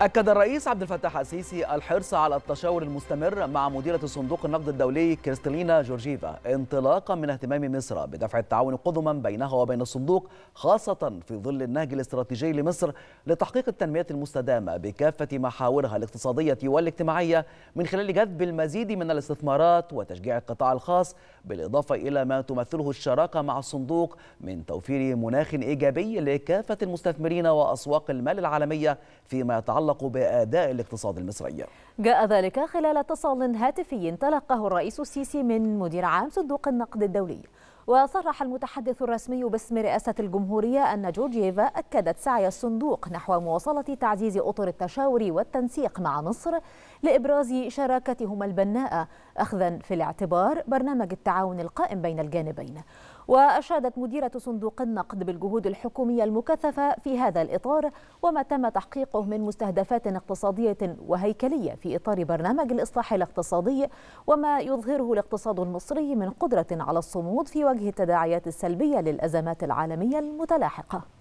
أكد الرئيس عبد الفتاح السيسي الحرص على التشاور المستمر مع مديرة صندوق النقد الدولي كريستالينا جورجيفا انطلاقا من اهتمام مصر بدفع التعاون قدما بينها وبين الصندوق خاصة في ظل النهج الاستراتيجي لمصر لتحقيق التنمية المستدامة بكافة محاورها الاقتصادية والاجتماعية من خلال جذب المزيد من الاستثمارات وتشجيع القطاع الخاص بالإضافة إلى ما تمثله الشراكة مع الصندوق من توفير مناخ إيجابي لكافة المستثمرين وأسواق المال العالمية فيما يتعلق يتعلق بأداء الاقتصاد المصري جاء ذلك خلال اتصال هاتفي تلقاه الرئيس السيسي من مدير عام صندوق النقد الدولي وصرح المتحدث الرسمي باسم رئاسة الجمهورية أن جورجيفا أكدت سعي الصندوق نحو مواصلة تعزيز أطر التشاور والتنسيق مع مصر لإبراز شراكتهما البناءة أخذا في الاعتبار برنامج التعاون القائم بين الجانبين وأشادت مديرة صندوق النقد بالجهود الحكومية المكثفة في هذا الإطار وما تم تحقيقه من مستهدفات اقتصادية وهيكلية في إطار برنامج الإصلاح الاقتصادي وما يظهره الاقتصاد المصري من قدرة على الصمود في وجه التداعيات السلبية للأزمات العالمية المتلاحقة